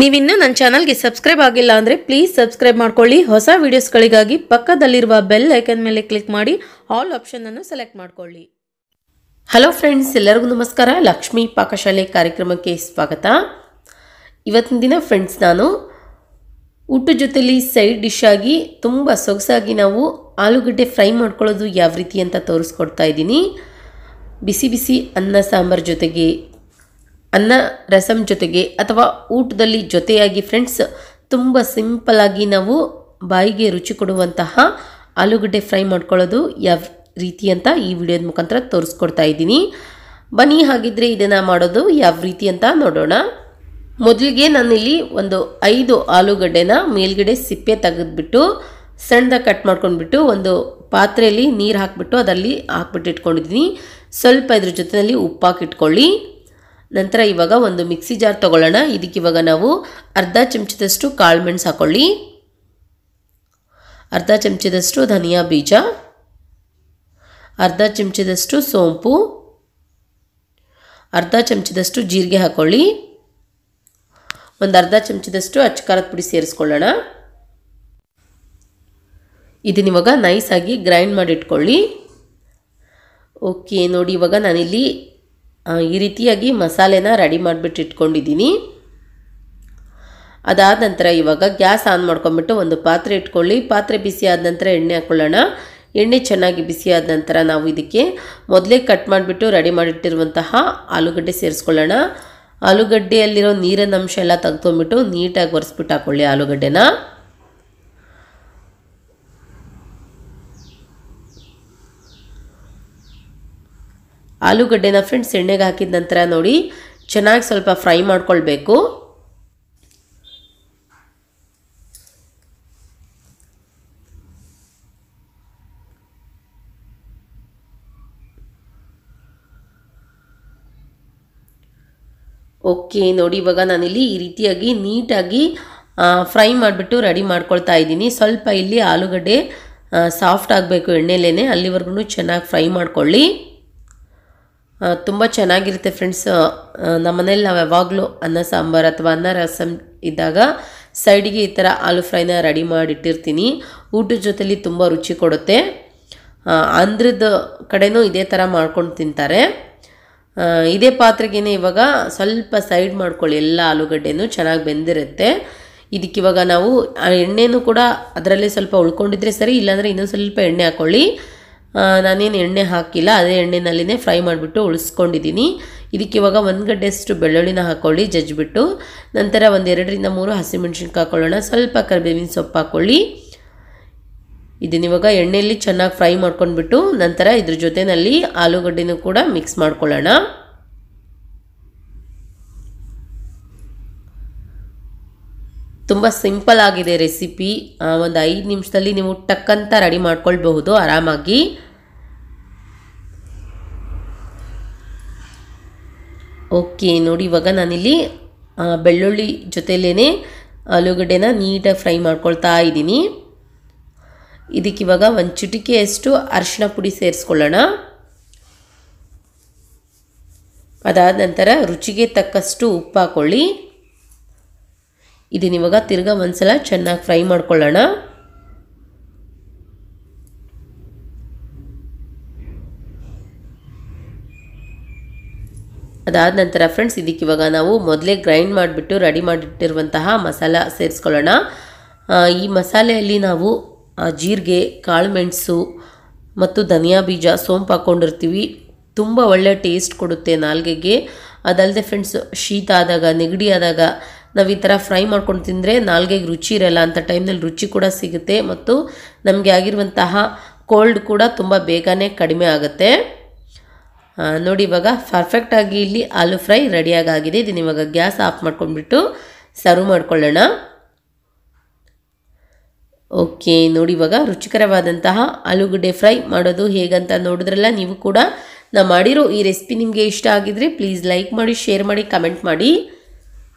ನೀವಿನ್ನೂ ನನ್ನ ಚಾನಲ್ಗೆ ಸಬ್ಸ್ಕ್ರೈಬ್ ಆಗಿಲ್ಲ ಅಂದರೆ ಪ್ಲೀಸ್ ಸಬ್ಸ್ಕ್ರೈಬ್ ಮಾಡ್ಕೊಳ್ಳಿ ಹೊಸ ವೀಡಿಯೋಸ್ಗಳಿಗಾಗಿ ಪಕ್ಕದಲ್ಲಿರುವ ಬೆಲ್ ಐಕನ್ ಮೇಲೆ ಕ್ಲಿಕ್ ಮಾಡಿ ಆಲ್ ಆಪ್ಷನನ್ನು ಸೆಲೆಕ್ಟ್ ಮಾಡಿಕೊಳ್ಳಿ ಹಲೋ ಫ್ರೆಂಡ್ಸ್ ಎಲ್ಲರಿಗೂ ನಮಸ್ಕಾರ ಲಕ್ಷ್ಮೀ ಪಾಕಶಾಲೆ ಕಾರ್ಯಕ್ರಮಕ್ಕೆ ಸ್ವಾಗತ ಇವತ್ತಿನ ದಿನ ಫ್ರೆಂಡ್ಸ್ ನಾನು ಊಟದ ಜೊತೆಲಿ ಸೈಡ್ ಡಿಶ್ ಆಗಿ ತುಂಬ ಸೊಗಸಾಗಿ ನಾವು ಆಲೂಗಡ್ಡೆ ಫ್ರೈ ಮಾಡ್ಕೊಳ್ಳೋದು ಯಾವ ರೀತಿ ಅಂತ ತೋರಿಸ್ಕೊಡ್ತಾ ಇದ್ದೀನಿ ಬಿಸಿ ಬಿಸಿ ಅನ್ನ ಸಾಂಬಾರು ಜೊತೆಗೆ ಅನ್ನ ರಸಂ ಜೊತೆಗೆ ಅಥವಾ ಊಟದಲ್ಲಿ ಜೊತೆಯಾಗಿ ಫ್ರೆಂಡ್ಸ್ ತುಂಬ ಸಿಂಪಲಾಗಿ ನಾವು ಬಾಯಿಗೆ ರುಚಿ ಕೊಡುವಂತಹ ಆಲೂಗಡ್ಡೆ ಫ್ರೈ ಮಾಡ್ಕೊಳ್ಳೋದು ಯಾವ ರೀತಿ ಅಂತ ಈ ವಿಡಿಯೋದ ಮುಖಾಂತರ ತೋರಿಸ್ಕೊಡ್ತಾ ಇದ್ದೀನಿ ಬನ್ನಿ ಹಾಗಿದ್ರೆ ಇದನ್ನು ಮಾಡೋದು ಯಾವ ರೀತಿ ಅಂತ ನೋಡೋಣ ಮೊದಲಿಗೆ ನಾನಿಲ್ಲಿ ಒಂದು ಐದು ಆಲೂಗಡ್ಡೆನ ಮೇಲ್ಗಡೆ ಸಿಪ್ಪೆ ತೆಗೆದ್ಬಿಟ್ಟು ಸಣ್ಣದಾಗಿ ಕಟ್ ಮಾಡ್ಕೊಂಡ್ಬಿಟ್ಟು ಒಂದು ಪಾತ್ರೆಯಲ್ಲಿ ನೀರು ಹಾಕಿಬಿಟ್ಟು ಅದರಲ್ಲಿ ಹಾಕ್ಬಿಟ್ಟು ಇಟ್ಕೊಂಡಿದ್ದೀನಿ ಸ್ವಲ್ಪ ಇದ್ರ ಜೊತೆಯಲ್ಲಿ ಉಪ್ಪಾಕಿಟ್ಕೊಳ್ಳಿ ನಂತರ ಇವಾಗ ಒಂದು ಮಿಕ್ಸಿ ಜಾರ್ ತೊಗೊಳ್ಳೋಣ ಇದಕ್ಕೆ ಇವಾಗ ನಾವು ಅರ್ಧ ಚಮಚದಷ್ಟು ಕಾಳು ಮೆಣಸು ಹಾಕೊಳ್ಳಿ ಅರ್ಧ ಚಮಚದಷ್ಟು ಧನಿಯಾ ಬೀಜ ಅರ್ಧ ಚಮಚದಷ್ಟು ಸೋಂಪು ಅರ್ಧ ಚಮಚದಷ್ಟು ಜೀರಿಗೆ ಹಾಕೊಳ್ಳಿ ಒಂದು ಅರ್ಧ ಚಮಚದಷ್ಟು ಅಚ್ಚಕಾರದ ಪುಡಿ ಸೇರಿಸ್ಕೊಳ್ಳೋಣ ಇದನ್ನಿವಾಗ ನೈಸಾಗಿ ಗ್ರೈಂಡ್ ಮಾಡಿಟ್ಕೊಳ್ಳಿ ಓಕೆ ನೋಡಿ ಇವಾಗ ನಾನಿಲ್ಲಿ ಈ ರೀತಿಯಾಗಿ ಮಸಾಲೆನ ರೆಡಿ ಮಾಡಿಬಿಟ್ಟು ಇಟ್ಕೊಂಡಿದ್ದೀನಿ ಅದಾದ ನಂತರ ಇವಾಗ ಗ್ಯಾಸ್ ಆನ್ ಮಾಡ್ಕೊಂಬಿಟ್ಟು ಒಂದು ಪಾತ್ರೆ ಇಟ್ಕೊಳ್ಳಿ ಪಾತ್ರೆ ಬಿಸಿ ಆದ ನಂತರ ಎಣ್ಣೆ ಹಾಕ್ಕೊಳ್ಳೋಣ ಎಣ್ಣೆ ಚೆನ್ನಾಗಿ ಬಿಸಿ ಆದ ನಂತರ ನಾವು ಇದಕ್ಕೆ ಮೊದಲೇ ಕಟ್ ಮಾಡಿಬಿಟ್ಟು ರೆಡಿ ಮಾಡಿಟ್ಟಿರುವಂತಹ ಆಲೂಗಡ್ಡೆ ಸೇರಿಸ್ಕೊಳ್ಳೋಣ ಆಲೂಗಡ್ಡೆಯಲ್ಲಿರೋ ನೀರಿನ ಅಂಶ ಎಲ್ಲ ತೆಗೆದುಕೊಂಡ್ಬಿಟ್ಟು ನೀಟಾಗಿ ಒರೆಸ್ಬಿಟ್ಟು ಹಾಕ್ಕೊಳ್ಳಿ ಆಲೂಗಡ್ಡೆನ ಆಲೂಗಡ್ಡೆನ ಫ್ರೆಂಡ್ಸ್ ಎಣ್ಣೆಗೆ ಹಾಕಿದ ನಂತರ ನೋಡಿ ಚೆನ್ನಾಗಿ ಸ್ವಲ್ಪ ಫ್ರೈ ಮಾಡ್ಕೊಳ್ಬೇಕು ಓಕೆ ನೋಡಿ ಇವಾಗ ನಾನಿಲ್ಲಿ ಈ ರೀತಿಯಾಗಿ ನೀಟಾಗಿ ಫ್ರೈ ಮಾಡಿಬಿಟ್ಟು ರೆಡಿ ಮಾಡ್ಕೊಳ್ತಾ ಇದ್ದೀನಿ ಸ್ವಲ್ಪ ಇಲ್ಲಿ ಆಲೂಗಡ್ಡೆ ಸಾಫ್ಟ್ ಆಗಬೇಕು ಎಣ್ಣೆಲೇನೆ ಅಲ್ಲಿವರೆಗೂ ಚೆನ್ನಾಗಿ ಫ್ರೈ ಮಾಡ್ಕೊಳ್ಳಿ ತುಂಬ ಚೆನ್ನಾಗಿರುತ್ತೆ ಫ್ರೆಂಡ್ಸ್ ನಮ್ಮನೇಲಿ ನಾವು ಯಾವಾಗಲೂ ಅನ್ನ ಸಾಂಬಾರು ಅಥವಾ ಅನ್ನ ರಸಮ್ ಇದ್ದಾಗ ಸೈಡಿಗೆ ಈ ಥರ ಆಲೂ ಫ್ರೈನ ರೆಡಿ ಮಾಡಿಟ್ಟಿರ್ತೀನಿ ಊಟದ ಜೊತೆಲಿ ತುಂಬ ರುಚಿ ಕೊಡುತ್ತೆ ಆಂಧ್ರದ ಕಡೆನೂ ಇದೇ ಥರ ಮಾಡ್ಕೊಂಡು ತಿಂತಾರೆ ಇದೇ ಪಾತ್ರೆಗೇ ಇವಾಗ ಸ್ವಲ್ಪ ಸೈಡ್ ಮಾಡ್ಕೊಳ್ಳಿ ಎಲ್ಲ ಆಲೂಗಡ್ಡೆನೂ ಚೆನ್ನಾಗಿ ಬೆಂದಿರುತ್ತೆ ಇದಕ್ಕಿವಾಗ ನಾವು ಎಣ್ಣೆನೂ ಕೂಡ ಅದರಲ್ಲೇ ಸ್ವಲ್ಪ ಉಳ್ಕೊಂಡಿದ್ರೆ ಸರಿ ಇಲ್ಲಾಂದರೆ ಇನ್ನೊಂದು ಸ್ವಲ್ಪ ಎಣ್ಣೆ ಹಾಕ್ಕೊಳ್ಳಿ ನಾನೇನು ಎಣ್ಣೆ ಹಾಕಿಲ್ಲ ಅದೇ ಎಣ್ಣೆನಲ್ಲಿನೇ ಫ್ರೈ ಮಾಡಿಬಿಟ್ಟು ಉಳಿಸ್ಕೊಂಡಿದ್ದೀನಿ ಇದಕ್ಕೆ ಇವಾಗ ಒಂದು ಅಷ್ಟು ಬೆಳ್ಳುಳ್ಳಿನ ಹಾಕ್ಕೊಳ್ಳಿ ಜಜ್ಜಿಬಿಟ್ಟು ನಂತರ ಒಂದು ಎರಡರಿಂದ ಮೂರು ಹಸಿಮೆಣ್ಸಿನ್ಕಾಯಿ ಹಾಕೊಳ್ಳೋಣ ಸ್ವಲ್ಪ ಕರಿಬೇವಿನ ಸೊಪ್ಪು ಹಾಕ್ಕೊಳ್ಳಿ ಇದನ್ನಿವಾಗ ಎಣ್ಣೆಯಲ್ಲಿ ಚೆನ್ನಾಗಿ ಫ್ರೈ ಮಾಡ್ಕೊಂಡ್ಬಿಟ್ಟು ನಂತರ ಇದ್ರ ಜೊತೆಯಲ್ಲಿ ಆಲೂಗಡ್ಡೆನೂ ಕೂಡ ಮಿಕ್ಸ್ ಮಾಡ್ಕೊಳ್ಳೋಣ ತುಂಬ ಸಿಂಪಲ್ ಆಗಿದೆ ರೆಸಿಪಿ ಒಂದು ಐದು ನಿಮಿಷದಲ್ಲಿ ನೀವು ಟಕ್ಕಂತ ರೆಡಿ ಮಾಡ್ಕೊಳ್ಬಹುದು ಆರಾಮಾಗಿ ಓಕೆ ನೋಡಿ ಇವಾಗ ನಾನಿಲ್ಲಿ ಬೆಳ್ಳುಳ್ಳಿ ಜೊತೆಲೇ ಆಲೂಗಡ್ಡೆನ ನೀಟಾಗಿ ಫ್ರೈ ಮಾಡ್ಕೊಳ್ತಾ ಇದ್ದೀನಿ ಇದಕ್ಕಿವಾಗ ಒಂದು ಚಿಟಿಕೆಯಷ್ಟು ಅರಿಶಿನ ಪುಡಿ ಸೇರಿಸ್ಕೊಳ್ಳೋಣ ಅದಾದ ನಂತರ ರುಚಿಗೆ ತಕ್ಕಷ್ಟು ಉಪ್ಪು ಹಾಕೊಳ್ಳಿ ಇದನ್ನು ಇವಾಗ ತಿರ್ಗಾ ಒಂದ್ಸಲ ಚೆನ್ನಾಗಿ ಫ್ರೈ ಮಾಡ್ಕೊಳ್ಳೋಣ ಅದಾದ ನಂತರ ಫ್ರೆಂಡ್ಸ್ ಇದಕ್ಕೆ ಇವಾಗ ನಾವು ಮೊದಲೇ ಗ್ರೈಂಡ್ ಮಾಡಿಬಿಟ್ಟು ರೆಡಿ ಮಾಡಿಟ್ಟಿರುವಂತಹ ಮಸಾಲ ಸೇರಿಸ್ಕೊಳ್ಳೋಣ ಈ ಮಸಾಲೆಯಲ್ಲಿ ನಾವು ಜೀರಿಗೆ ಕಾಳುಮೆಣಸು ಮತ್ತು ಧನಿಯಾ ಬೀಜ ಸೋಂಪು ಹಾಕ್ಕೊಂಡಿರ್ತೀವಿ ತುಂಬ ಒಳ್ಳೆಯ ಟೇಸ್ಟ್ ಕೊಡುತ್ತೆ ನಾಲ್ಗೆಗೆ ಅದಲ್ಲದೆ ಫ್ರೆಂಡ್ಸ್ ಶೀತ ಆದಾಗ ನೆಗಡಿ ಆದಾಗ ನಾವು ಈ ಥರ ಫ್ರೈ ಮಾಡ್ಕೊಂಡು ತಿಂದರೆ ನಾಲ್ಗೆಗೆ ರುಚಿ ಇರಲ್ಲ ಅಂತ ಟೈಮ್ನಲ್ಲಿ ರುಚಿ ಕೂಡ ಸಿಗುತ್ತೆ ಮತ್ತು ನಮಗೆ ಆಗಿರುವಂತಹ ಕೋಲ್ಡ್ ಕೂಡ ತುಂಬ ಬೇಗನೆ ಕಡಿಮೆ ಆಗುತ್ತೆ ನೋಡಿ ಇವಾಗ ಪರ್ಫೆಕ್ಟಾಗಿ ಇಲ್ಲಿ ಆಲೂ ಫ್ರೈ ರೆಡಿಯಾಗಾಗಿದೆ ಇದನ್ನು ಇವಾಗ ಗ್ಯಾಸ್ ಆಫ್ ಮಾಡ್ಕೊಂಡ್ಬಿಟ್ಟು ಸರ್ವ್ ಮಾಡ್ಕೊಳ್ಳೋಣ ಓಕೆ ನೋಡಿ ಇವಾಗ ರುಚಿಕರವಾದಂತಹ ಆಲೂಗಡ್ಡೆ ಫ್ರೈ ಮಾಡೋದು ಹೇಗಂತ ನೋಡಿದ್ರಲ್ಲ ನೀವು ಕೂಡ ನಾ ಮಾಡಿರೋ ಈ ರೆಸಿಪಿ ನಿಮಗೆ ಇಷ್ಟ ಆಗಿದ್ರೆ ಪ್ಲೀಸ್ ಲೈಕ್ ಮಾಡಿ ಶೇರ್ ಮಾಡಿ ಕಮೆಂಟ್ ಮಾಡಿ